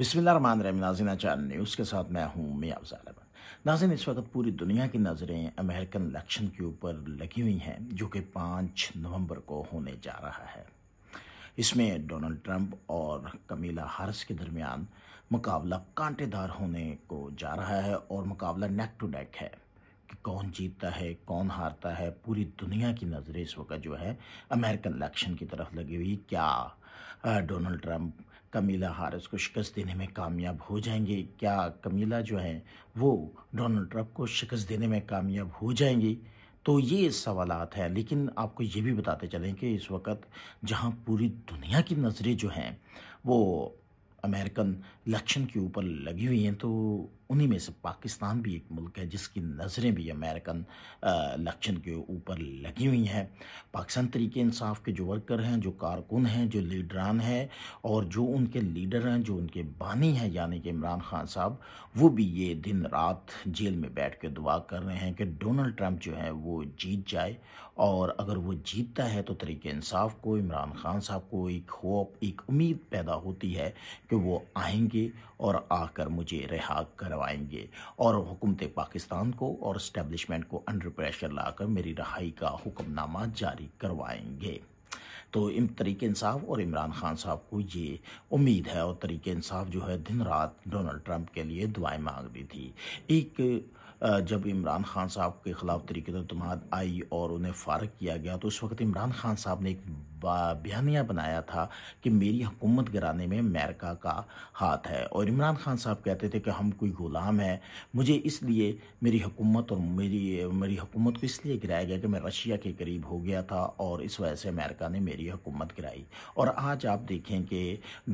बिस्मिल्लाहमान नाजिन आचार न्यूज़ के साथ मैं हूँ मियाँ अफजाल नाजिन इस वक्त पूरी दुनिया की नज़रें अमेरिकन इलेक्शन के ऊपर लगी हुई हैं जो कि पाँच नवंबर को होने जा रहा है इसमें डोनाल्ड ट्रंप और कमीला हारिस के दरमियान मुकाबला कांटेदार होने को जा रहा है और मुकाबला नेक टू नेक है कि कौन जीतता है कौन हारता है पूरी दुनिया की नज़रें इस वक्त जो है अमेरिकन इलेक्शन की तरफ लगी हुई क्या डोनाल्ड ट्रंप कमीला हारिस को शिकस्त देने में कामयाब हो जाएंगे क्या कमीला जो हैं वो डोनाल्ड ट्रंप को शिकस्त देने में कामयाब हो जाएंगी तो ये सवाल हैं लेकिन आपको ये भी बताते चलें कि इस वक्त जहाँ पूरी दुनिया की नज़रें जो हैं वो अमेरिकन इलेक्शन के ऊपर लगी हुई हैं तो उन्हीं में से पाकिस्तान भी एक मुल्क है जिसकी नज़रें भी अमेरिकन इलेक्शन के ऊपर लगी हुई हैं पाकिस्तान तरीके इंसाफ के जो वर्कर हैं जो कारकुन हैं जो लीडरान हैं और जो उनके लीडर हैं जो उनके बानी हैं यानी कि इमरान खान साहब वो भी ये दिन रात जेल में बैठ के दुआ कर रहे हैं कि डोनल्ड ट्रंप जो है वो जीत जाए और अगर वो जीतता है तो तरीके इंसाफ को इमरान खान साहब को एक होप एक उम्मीद पैदा होती है कि वो आएंगे और आकर मुझे रिहा करवा करवाएंगे और हुकूमत पाकिस्तान को और इस्टेब्लिशमेंट को अंडर प्रेशर लाकर मेरी रहाई का हुक्मनामा जारी करवाएंगे तो इम तरीके इंसाफ और इमरान खान साहब को ये उम्मीद है और तरीके इंसाफ जो है दिन रात डोनाल्ड ट्रंप के लिए दुआएं मांग रही थी एक जब इमरान खान साहब के ख़िलाफ़ तरीके तमाद आई और उन्हें फारग किया गया तो उस वक्त इमरान खान साहब ने एक बयानिया बनाया था कि मेरी हुकूमत गिराने में अमेरिका का हाथ है और इमरान खान साहब कहते थे कि हम कोई ग़ुलाम है मुझे इसलिए मेरी हुकूमत और मेरी मेरी हुकूमत को इसलिए गिराया गया कि मैं रशिया के करीब हो गया था और इस वजह से अमेरिका ने मेरी हुकूमत गिराई और आज आप देखें कि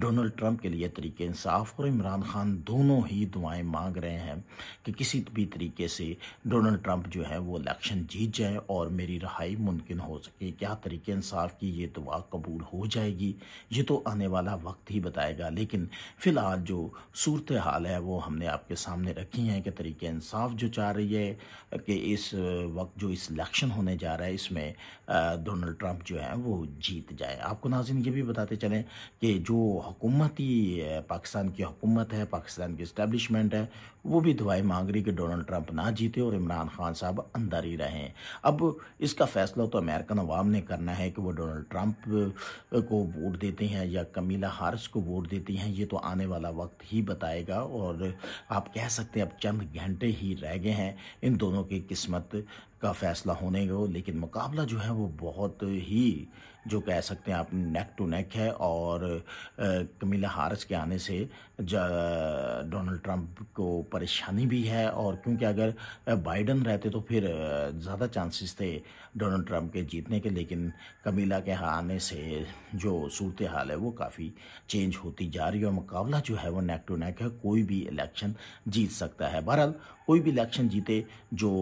डोनल्ड ट्रंप के लिए तरीके इंसाफ और इमरान खान दोनों ही दुआएँ मांग रहे हैं कि किसी भी तरीके से डोनल्ड ट्रंप जो है वो इलेक्शन जीत जाए और मेरी रहाई मुमकिन हो सके क्या तरीके इंसाफ की ये दुआ तो कबूल हो जाएगी ये तो आने वाला वक्त ही बताएगा लेकिन फ़िलहाल जो सूरत हाल है वो हमने आपके सामने रखी है कि तरीके इंसाफ जो चाह रही है कि इस वक्त जो इस इलेक्शन होने जा रहा है इसमें डोनल्ड ट्रंप जो है वो जीत जाए आपको नाजिन ये भी बताते चलें कि जो हुकूमती पाकिस्तान की हुकूमत है पाकिस्तान की इस्टेबलिशमेंट है वो भी दुआई मांग रही कि डोनल्ड ट्रंप ना जीते और इमरान खान साहब अंदर ही रहें अब इसका फ़ैसला तो अमेरिकन अवाम ने करना है कि वो डोनल्ड ट्रंप ट्रंप uh, को वोट देते हैं या कमीला हार्स को वोट देती हैं ये तो आने वाला वक्त ही बताएगा और आप कह सकते हैं अब चंद घंटे ही रह गए हैं इन दोनों की किस्मत का फैसला होने को लेकिन मुकाबला जो है वो बहुत ही जो कह सकते हैं आप नेक टू नेक है और कमिला हारिस के आने से डोनाल्ड ट्रंप को परेशानी भी है और क्योंकि अगर बाइडन रहते तो फिर ज़्यादा चांसेस थे डोनाल्ड ट्रंप के जीतने के लेकिन कमिला के आने से जो सूरत हाल है वो काफ़ी चेंज होती जा रही है और मुकाबला जो है वो नेक टू नेक है कोई भी इलेक्शन जीत सकता है बहरहाल कोई भी इलेक्शन जीते जो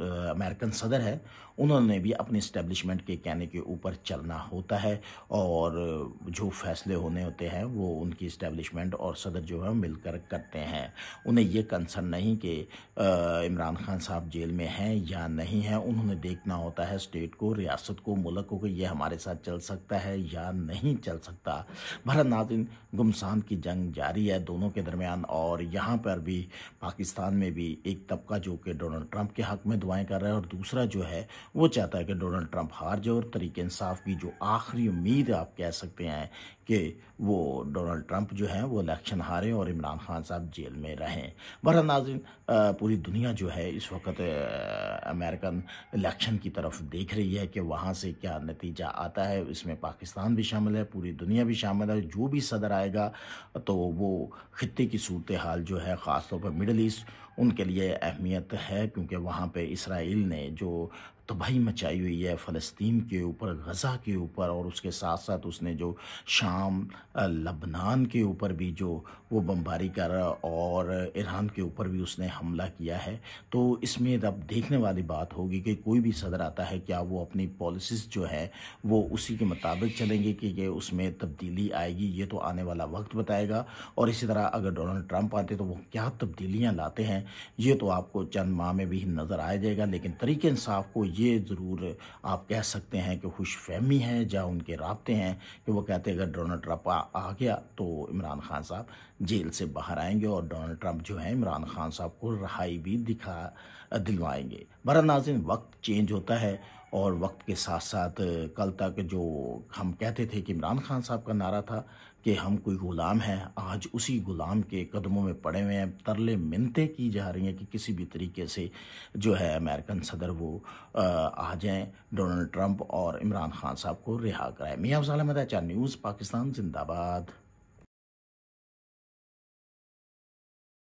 अमेरिकन सदर है उन्होंने भी अपने इस्टेब्लिशमेंट के कहने के ऊपर चलना होता है और जो फैसले होने होते हैं वो उनकी इस्टेब्लिशमेंट और सदर जो है मिलकर करते हैं उन्हें ये कंसर्न नहीं कि इमरान खान साहब जेल में हैं या नहीं हैं उन्होंने देखना होता है स्टेट को रियासत को मुल्क को कि ये हमारे साथ चल सकता है या नहीं चल सकता भरत नादिन गुमसान की जंग जारी है दोनों के दरमियान और यहाँ पर भी पाकिस्तान में भी एक तबका जो कि डोनाल्ड ट्रंप के हक में दुआएं कर रहा है और दूसरा जो है वो चाहता है कि डोनाल्ड ट्रंप हार जाए और तरीके इंसाफ की जो आखिरी उम्मीद आप कह सकते हैं कि वो डोनाल्ड ट्रंप जो है वो इलेक्शन हारें और इमरान खान साहब जेल में रहें बहर नाजिन पूरी दुनिया जो है इस वक्त अमेरिकन इलेक्शन की तरफ देख रही है कि वहाँ से क्या नतीजा आता है इसमें पाकिस्तान भी शामिल है पूरी दुनिया भी शामिल है जो भी सदर आएगा तो वो खत्े की सूरत हाल जो है ख़ासतौर पर मिडल ईस्ट उनके लिए अहमियत है क्योंकि वहाँ पे इसराइल ने जो तबाही तो मचाई हुई है फ़लस्तीन के ऊपर गज़ा के ऊपर और उसके साथ साथ उसने जो शाम लबनान के ऊपर भी जो वो बमबारी कर और ईरान के ऊपर भी उसने हमला किया है तो इसमें अब देखने वाली बात होगी कि कोई भी सदर आता है क्या वो अपनी पॉलिसीज़ जो है वो उसी के मुताबिक चलेंगे कि ये उसमें तब्दीली आएगी ये तो आने वाला वक्त बताएगा और इसी तरह अगर डोनाल्ड ट्रंप आते तो वो क्या तब्दीलियाँ लाते हैं ये तो आपको चंद माह में भी नज़र आ जाएगा लेकिन तरीके इंसाफ को ये ये ज़रूर आप कह सकते हैं कि खुश फहमी है या उनके रबते हैं कि वो कहते हैं अगर डोनाल्ड ट्रंप आ, आ गया तो इमरान खान साहब जेल से बाहर आएंगे और डोनाल्ड ट्रंप जो है इमरान खान साहब को रहाई भी दिखा दिलवाएंगे बरा नाजिन वक्त चेंज होता है और वक्त के साथ साथ कल तक जो हम कहते थे कि इमरान खान साहब का नारा था कि हम कोई ग़ुलाम हैं आज उसी ग़ुलाम के कदमों में पड़े हुए हैं तरले मिनतें की जा रही हैं कि किसी भी तरीके से जो है अमेरिकन सदर वो आ जाएं डोनाल्ड ट्रंप और इमरान खान साहब को रिहा कराएं मियाँ अफजाल अहमद न्यूज़ पाकिस्तान जिंदाबाद